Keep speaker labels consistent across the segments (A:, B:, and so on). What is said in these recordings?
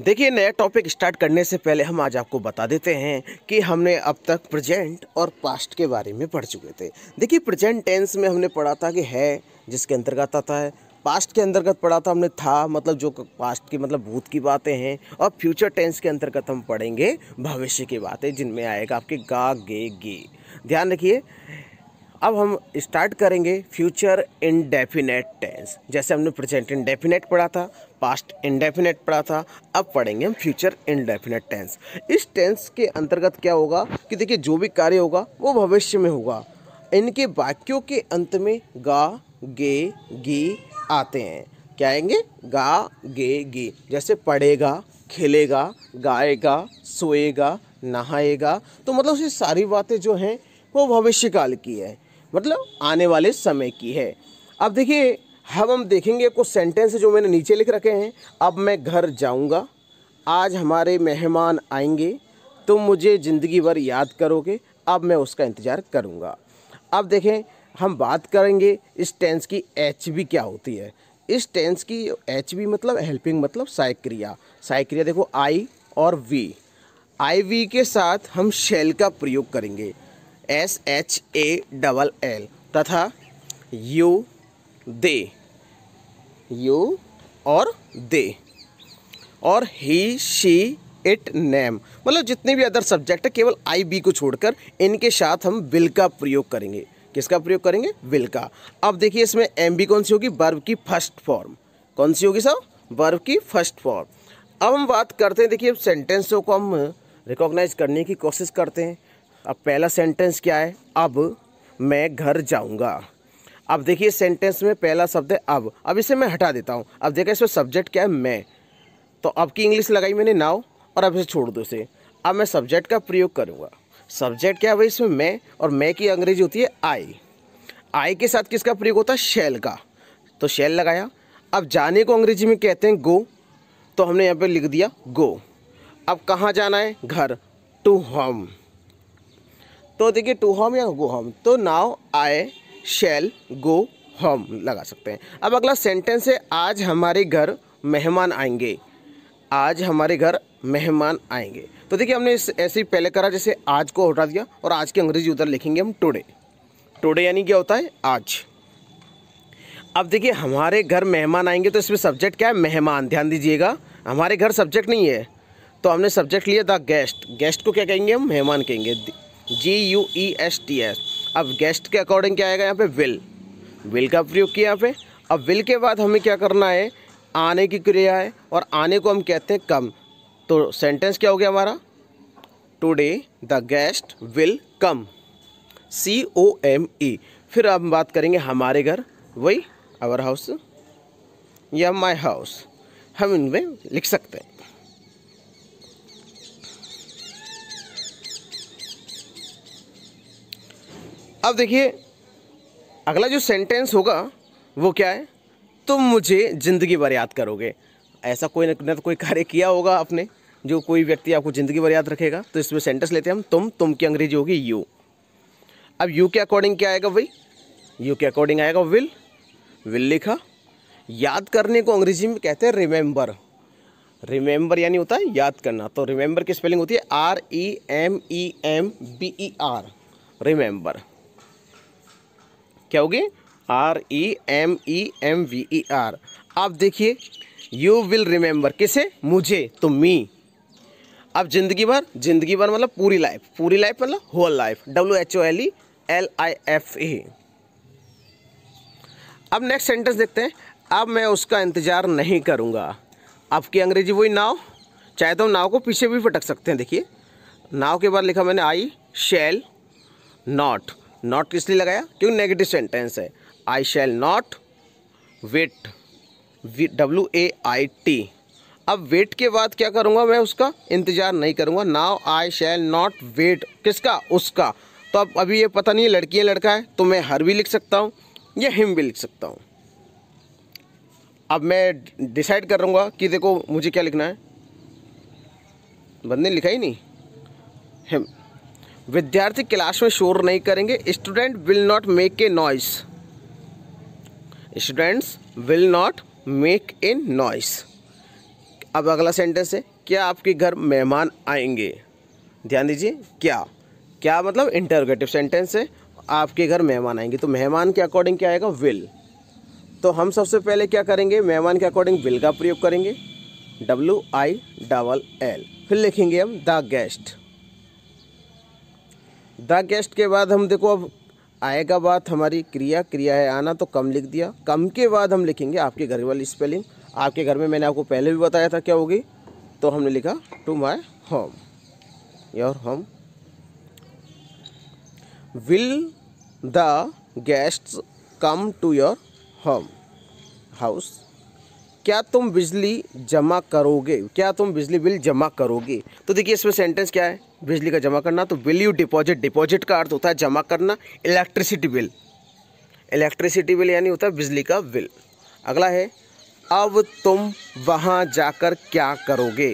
A: देखिए नया topic start करने से पहले हम आज आपको बता देते हैं कि हमने अब तक प्रेजेंट और पास्ट के बारे में पढ़ चुके थे देखिए प्रेजेंट टेंस में हमने पढ़ा था कि है जिसके अंतर्गत आता है पास्ट के अंतर्गत पढ़ा था हमने था मतलब जो पास्ट की मतलब भूत की बातें हैं और फ्यूचर टेंस के अंतर्गत हम पढ़ेंगे भविष्य की बातें जिनमें आएगा आपके गा गे गे ध्यान रखिए अब हम स्टार्ट करेंगे फ्यूचर इनडेफिनेट टेंस जैसे हमने प्रेजेंट इनडेफिनेट पढ़ा था पास्ट इनडेफिनेट पढ़ा था अब पढ़ेंगे हम फ्यूचर इनडेफिनेट टेंस इस टेंस के अंतर्गत क्या होगा कि देखिए जो भी कार्य होगा वो भविष्य में होगा इनके वाक्यों के अंत में गा गे गी आते हैं क्या आएंगे गा गे गी जैसे पढ़ेगा खेलेगा गाएगा सोएगा नहाएगा तो मतलब ये सारी बातें जो हैं वो भविष्यकाल की है मतलब आने वाले समय की है अब देखिए हम हम देखेंगे कुछ सेंटेंस जो मैंने नीचे लिख रखे हैं अब मैं घर जाऊंगा आज हमारे मेहमान आएंगे तुम तो मुझे ज़िंदगी भर याद करोगे अब मैं उसका इंतज़ार करूंगा अब देखें हम बात करेंगे इस टेंस की एच भी क्या होती है इस टेंस की एच भी मतलब हेल्पिंग मतलब साइक्रिया साइक्रिया देखो आई और वी आई वी के साथ हम शेल का प्रयोग करेंगे S H A double L तथा यू दे यू और दे और ही शी इट नेम मतलब जितने भी अदर सब्जेक्ट है केवल आई बी को छोड़कर इनके साथ हम विल का प्रयोग करेंगे किसका प्रयोग करेंगे विल का अब देखिए इसमें एम बी कौन सी होगी बर्व की फर्स्ट फॉर्म कौन सी होगी सर बर्व की फर्स्ट फॉर्म अब हम बात करते हैं देखिए सेंटेंसों को हम रिकॉग्नाइज करने की कोशिश करते हैं अब पहला सेंटेंस क्या है अब मैं घर जाऊँगा अब देखिए सेंटेंस में पहला शब्द है अब अब इसे मैं हटा देता हूँ अब देखा इसमें सब्जेक्ट क्या है मैं तो अब की इंग्लिश लगाई मैंने नाव और अब इसे छोड़ दो इसे अब मैं सब्जेक्ट का प्रयोग करूँगा सब्जेक्ट क्या है भाई इसमें मैं और मैं की अंग्रेजी होती है आई आई के साथ किसका प्रयोग होता है शैल का तो शैल लगाया अब जाने को अंग्रेजी में कहते हैं गो तो हमने यहाँ पर लिख दिया गो अब कहाँ जाना है घर टू होम तो देखिए टू होम या गो होम तो नाव आए शेल गो होम लगा सकते हैं अब अगला सेंटेंस है आज हमारे घर मेहमान आएंगे आज हमारे घर मेहमान आएंगे तो देखिए हमने इस ऐसे ही पहले करा जैसे आज को हटा दिया और आज की अंग्रेजी उधर लिखेंगे हम टुडे टुडे यानी क्या होता है आज अब देखिए हमारे घर मेहमान आएंगे तो इसमें सब्जेक्ट क्या है मेहमान ध्यान दीजिएगा हमारे घर सब्जेक्ट नहीं है तो हमने सब्जेक्ट लिया द गेस्ट गेस्ट को क्या कहेंगे हम मेहमान कहेंगे G U E S T S अब गेस्ट के अकॉर्डिंग क्या आएगा यहाँ पे विल विल का प्रयोग किया यहाँ पे अब विल के बाद हमें क्या करना है आने की क्रिया है और आने को हम कहते हैं कम तो सेंटेंस क्या हो गया हमारा today the guest will come C O M E फिर हम बात करेंगे हमारे घर वही आवर हाउस या माई हाउस हम इनमें लिख सकते हैं अब देखिए अगला जो सेंटेंस होगा वो क्या है तुम मुझे ज़िंदगी भर याद करोगे ऐसा कोई ना तो कोई कार्य किया होगा आपने जो कोई व्यक्ति आपको ज़िंदगी भर याद रखेगा तो इसमें सेंटेंस लेते हैं हम तुम तुम की अंग्रेजी होगी यू अब यू के अकॉर्डिंग क्या आएगा भाई यू के अकॉर्डिंग आएगा विल विल लिखा याद करने को अंग्रेजी में कहते हैं रिमेंबर रिमेंबर यानी होता है याद करना तो रिमेंबर की स्पेलिंग होती है R E M E M B E R remember क्या होगी R E M E M V E R आप देखिए यू विल रिमेंबर किसे मुझे तो मी अब ज़िंदगी भर ज़िंदगी भर मतलब पूरी लाइफ पूरी लाइफ मतलब whole life W H O L E L I F E अब नेक्स्ट सेंटेंस देखते हैं अब मैं उसका इंतज़ार नहीं करूँगा आपकी अंग्रेजी वही नाव चाहे तो हम नाव को पीछे भी पटक सकते हैं देखिए नाव के बाद लिखा मैंने आई शेल नॉट नॉट किस लिए लगाया क्योंकि नेगेटिव सेंटेंस है I shall not wait W A I T अब वेट के बाद क्या करूँगा मैं उसका इंतज़ार नहीं करूँगा नाव आई शैल नॉट वेट किसका उसका तो अब अभी ये पता नहीं है लड़की है लड़का है तो मैं हर भी लिख सकता हूँ या हिम भी लिख सकता हूँ अब मैं डिसाइड कर कि देखो मुझे क्या लिखना है बंदे लिखा ही नहीं हिम विद्यार्थी क्लास में शोर नहीं करेंगे student will not make a noise students will not make a noise अब अगला सेंटेंस है क्या आपके घर मेहमान आएंगे ध्यान दीजिए क्या क्या मतलब इंटरगेटिव सेंटेंस है आपके घर मेहमान आएंगे तो मेहमान के अकॉर्डिंग क्या आएगा विल तो हम सबसे पहले क्या करेंगे मेहमान के अकॉर्डिंग विल का प्रयोग करेंगे डब्ल्यू आई डबल एल फिर लिखेंगे हम द गेस्ट द गेस्ट के बाद हम देखो अब आएगा बात हमारी क्रिया क्रिया है आना तो कम लिख दिया कम के बाद हम लिखेंगे आपके घर वाली स्पेलिंग आपके घर में मैंने आपको पहले भी बताया था क्या होगी तो हमने लिखा to my home your home will the guests come to your home house क्या तुम बिजली जमा करोगे क्या तुम बिजली बिल जमा करोगे तो देखिए इसमें सेंटेंस क्या है बिजली का जमा करना तो बिल यू डिपॉजिट डिपॉजिट का अर्थ होता है जमा करना इलेक्ट्रिसिटी बिल इलेक्ट्रिसिटी बिल यानी होता है बिजली का बिल अगला है अब तुम वहाँ जाकर क्या करोगे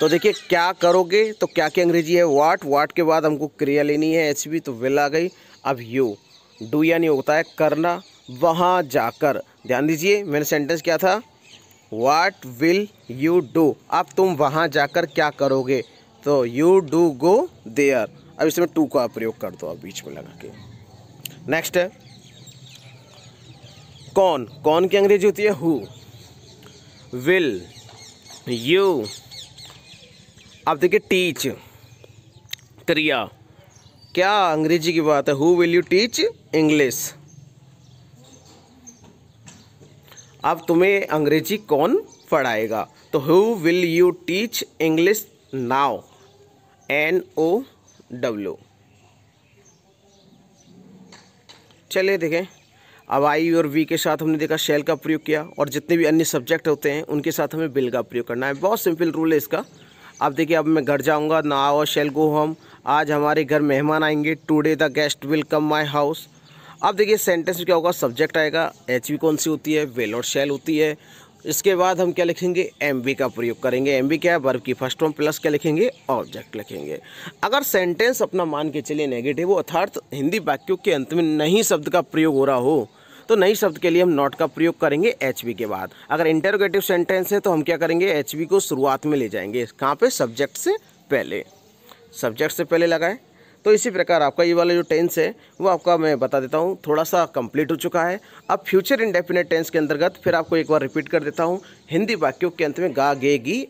A: तो देखिए क्या करोगे तो क्या की अंग्रेजी है वाट वाट के बाद हमको क्रिया लेनी है एच तो विल आ गई अब यू डू यानी होता है करना वहाँ जाकर ध्यान दीजिए मैंने सेंटेंस क्या था वाट विल यू डू अब तुम वहाँ जाकर क्या करोगे तो यू डू गो देयर अब इसमें टू का प्रयोग कर दो अब बीच में लगा के नेक्स्ट है कौन कौन की अंग्रेजी होती है हु विल यू आप देखिए टीच क्रिया क्या अंग्रेजी की बात है who will you teach English अब तुम्हें अंग्रेजी कौन पढ़ाएगा तो who will you teach English now N O W चलिए देखें अब आई और वी के साथ हमने देखा शेल का प्रयोग किया और जितने भी अन्य सब्जेक्ट होते हैं उनके साथ हमें बिल का प्रयोग करना है बहुत सिंपल रूल है इसका अब देखिए अब मैं घर जाऊंगा ना और शेल गो होम आज हमारे घर मेहमान आएंगे today the guest will come my house अब देखिए सेंटेंस में क्या होगा सब्जेक्ट आएगा एच कौन सी होती है वेल और शेल होती है इसके बाद हम क्या लिखेंगे एम का प्रयोग करेंगे एम क्या है वर्ब की फर्स्ट फॉर्म प्लस क्या लिखेंगे ऑब्जेक्ट लिखेंगे अगर सेंटेंस अपना मान के चलिए नेगेटिव अर्थात हिंदी वाक्यों के अंत में नहीं शब्द का प्रयोग हो रहा हो तो नई शब्द के लिए हम नॉट का प्रयोग करेंगे एच के बाद अगर इंटरोगेटिव सेंटेंस है तो हम क्या करेंगे एच को शुरुआत में ले जाएंगे कहाँ पर सब्जेक्ट से पहले सब्जेक्ट से पहले लगाएं तो इसी प्रकार आपका ये वाला जो टेंस है वो आपका मैं बता देता हूँ थोड़ा सा कंप्लीट हो चुका है अब फ्यूचर इंडेफिनेट टेंस के अंतर्गत फिर आपको एक बार रिपीट कर देता हूँ हिंदी वाक्यों के अंत में गा गे गी